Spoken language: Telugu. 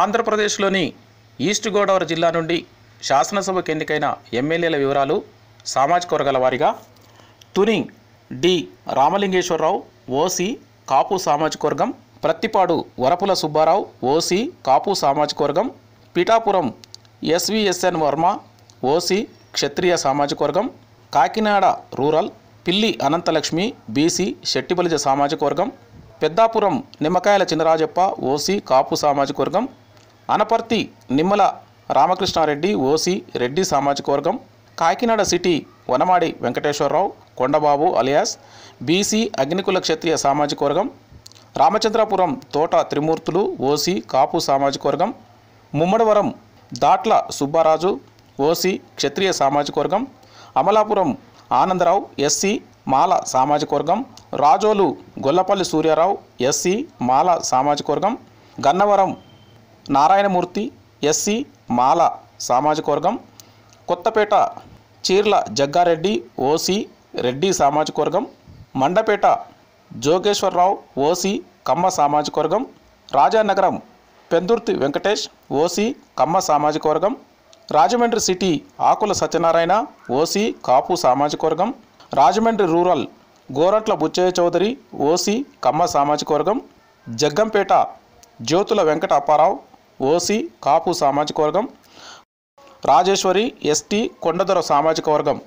ఆంధ్రప్రదేశ్లోని ఈస్ట్ గోదావరి జిల్లా నుండి శాసనసభకు ఎన్నికైన ఎమ్మెల్యేల వివరాలు సామాజిక వర్గాల వారీగా తుని డి రామలింగేశ్వరరావు ఓసి కాపు సామాజిక వర్గం ప్రత్తిపాడు వరపుల సుబ్బారావు ఓసి కాపు సామాజిక వర్గం పిఠాపురం ఎస్విఎస్ఎన్ వర్మ ఓసి క్షత్రియ సామాజిక వర్గం కాకినాడ రూరల్ పిల్లి అనంతలక్ష్మి బీసీ శెట్టిబలిజ సామాజిక వర్గం పెద్దాపురం నిమ్మకాయల చిన్నరాజప్ప ఓసి కాపు సామాజిక వర్గం అనపర్తి నిమ్మల రామకృష్ణారెడ్డి ఓసి రెడ్డి సామాజిక వర్గం Kakinada city Vanamadi Venkateswararao Kondababu alias BC Agnikula Kshatriya సామాజిక వర్గం రామచంద్రాపురం తోట త్రిమూర్తులు ఓసి కాపు సామాజిక వర్గం ముమ్మడవరం దాట్ల సుబ్బారాజు ఓసి క్షత్రియ సామాజిక వర్గం అమలాపురం ఆనందరావు ఎస్సీ మాల సామాజిక వర్గం రాజోలు గొల్లపల్లి సూర్యారావు ఎస్సీ మాల సామాజిక వర్గం గన్నవరం నారాయణమూర్తి ఎస్సి మాల సామాజిక వర్గం కొత్తపేట చీర్ల జగ్గారెడ్డి ఓసి రెడ్డి సామాజిక వర్గం మండపేట జోగేశ్వరరావు ఓసి కమ్మ సామాజిక వర్గం రాజానగరం పెందుర్తి వెంకటేష్ ఓసి కమ్మ సామాజిక వర్గం రాజమండ్రి సిటీ ఆకుల సత్యనారాయణ ఓసి కాపు సామాజిక వర్గం రాజమండ్రి రూరల్ గోరట్ల బుచ్చయ్య చౌదరి ఓసి కమ్మ సామాజిక వర్గం జగ్గంపేట జ్యోతుల వెంకట అప్పారావు ఓసి కాపు సామాజిక వర్గం రాజేశ్వరి ఎస్టీ కొండదొర సామాజిక వర్గం